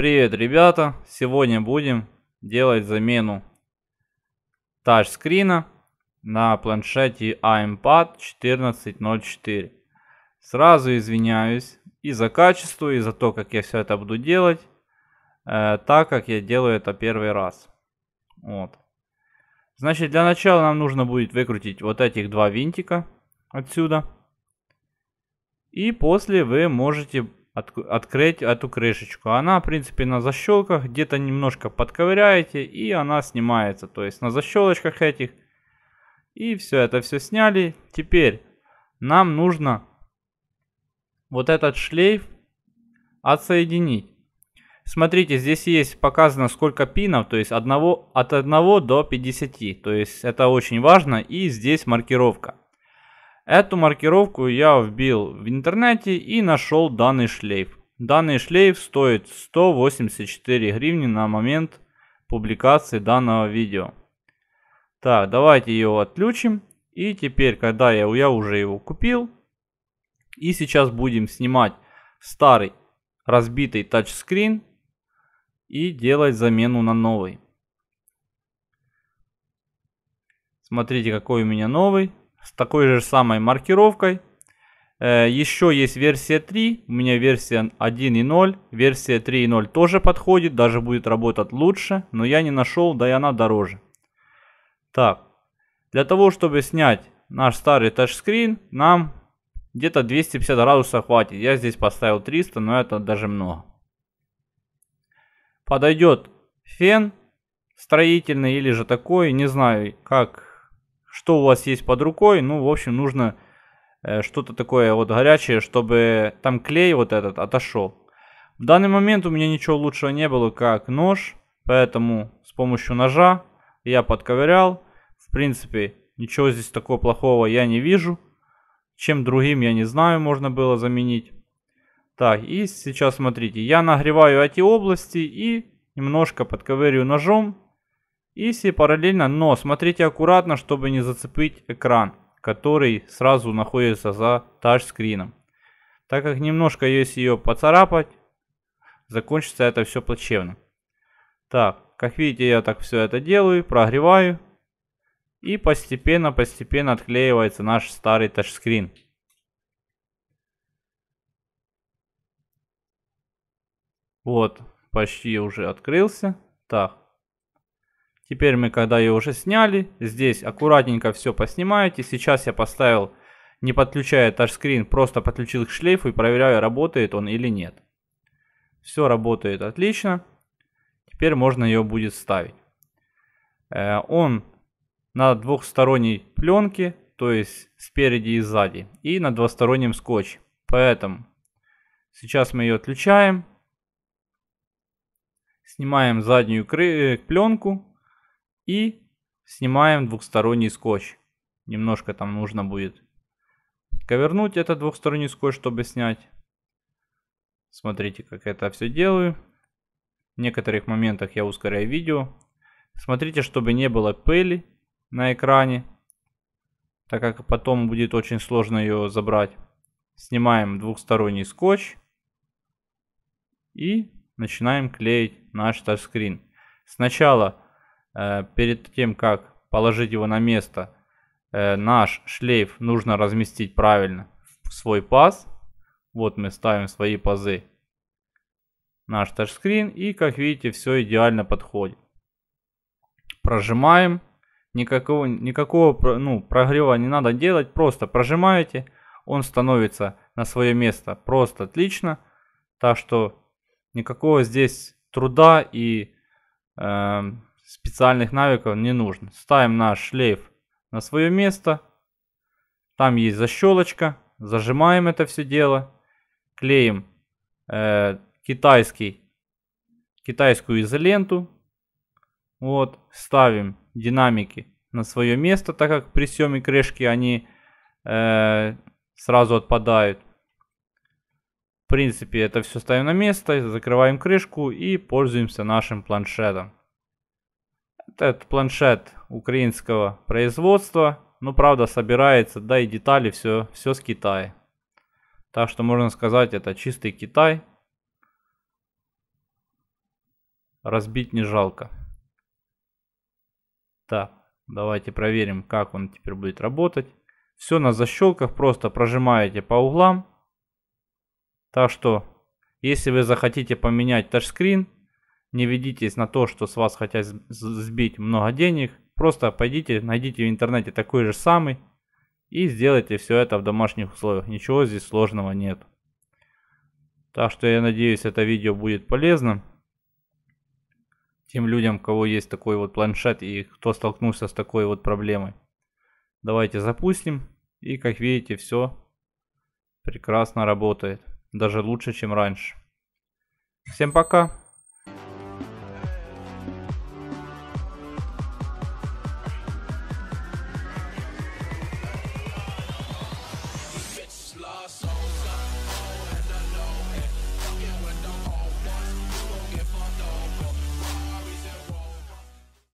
Привет, ребята! Сегодня будем делать замену тачскрина на планшете AMPAD 1404. Сразу извиняюсь и за качество, и за то, как я все это буду делать, э, так как я делаю это первый раз. Вот. Значит, для начала нам нужно будет выкрутить вот этих два винтика отсюда. И после вы можете от, открыть эту крышечку. Она, в принципе, на защелках, где-то немножко подковыряете, и она снимается. То есть на защелочках этих. И все, это все сняли. Теперь нам нужно вот этот шлейф отсоединить. Смотрите, здесь есть показано сколько пинов, то есть одного, от 1 до 50. То есть это очень важно. И здесь маркировка. Эту маркировку я вбил в интернете и нашел данный шлейф. Данный шлейф стоит 184 гривни на момент публикации данного видео. Так, давайте его отключим. И теперь, когда я, я уже его купил, и сейчас будем снимать старый разбитый тачскрин и делать замену на новый. Смотрите, какой у меня новый с такой же самой маркировкой. Э, еще есть версия 3, у меня версия 1.0, версия 3.0 тоже подходит, даже будет работать лучше, но я не нашел, да и она дороже. Так, для того, чтобы снять наш старый тачскрин, нам где-то 250 градусов хватит. Я здесь поставил 300, но это даже много. Подойдет фен строительный или же такой, не знаю, как что у вас есть под рукой. Ну, в общем, нужно э, что-то такое вот горячее, чтобы там клей вот этот отошел. В данный момент у меня ничего лучшего не было, как нож, поэтому с помощью ножа я подковырял. В принципе, ничего здесь такого плохого я не вижу. Чем другим, я не знаю, можно было заменить. Так, и сейчас смотрите, я нагреваю эти области и немножко подковырю ножом, Иси параллельно, но смотрите аккуратно, чтобы не зацепить экран, который сразу находится за тачскрином. Так как немножко если ее поцарапать, закончится это все плачевно. Так, как видите, я так все это делаю, прогреваю. И постепенно-постепенно отклеивается наш старый тачскрин. Вот, почти уже открылся. Так, Теперь мы, когда ее уже сняли, здесь аккуратненько все поснимаете. Сейчас я поставил, не подключая тачскрин, просто подключил к шлейфу и проверяю, работает он или нет. Все работает отлично. Теперь можно ее будет ставить. Э, он на двухсторонней пленке, то есть спереди и сзади, и на двустороннем скотче. Поэтому сейчас мы ее отключаем. Снимаем заднюю э, пленку и снимаем двухсторонний скотч. Немножко там нужно будет ковернуть этот двухсторонний скотч, чтобы снять. Смотрите, как это все делаю. В некоторых моментах я ускоряю видео. Смотрите, чтобы не было пыли на экране, так как потом будет очень сложно ее забрать. Снимаем двухсторонний скотч и начинаем клеить наш тачскрин. Сначала Э, перед тем, как положить его на место, э, наш шлейф нужно разместить правильно в свой паз. Вот мы ставим свои пазы. Наш тачскрин. И как видите, все идеально подходит. Прожимаем. Никакого, никакого ну, прогрева не надо делать. Просто прожимаете. Он становится на свое место просто отлично. Так что никакого здесь труда и... Э, специальных навыков не нужно. Ставим наш шлейф на свое место. Там есть защелочка. Зажимаем это все дело. Клеим э, китайский, китайскую изоленту. Вот, ставим динамики на свое место, так как при съеме крышки они э, сразу отпадают. В принципе, это все ставим на место, закрываем крышку и пользуемся нашим планшетом этот планшет украинского производства. Ну, правда, собирается, да и детали все, все с Китая. Так что можно сказать, это чистый Китай. Разбить не жалко. Так, давайте проверим, как он теперь будет работать. Все на защелках, просто прожимаете по углам. Так что, если вы захотите поменять тачскрин, не ведитесь на то, что с вас хотят сбить много денег. Просто пойдите, найдите в интернете такой же самый и сделайте все это в домашних условиях. Ничего здесь сложного нет. Так что я надеюсь, это видео будет полезно Тем людям, у кого есть такой вот планшет и кто столкнулся с такой вот проблемой. Давайте запустим. И как видите, все прекрасно работает. Даже лучше, чем раньше. Всем пока!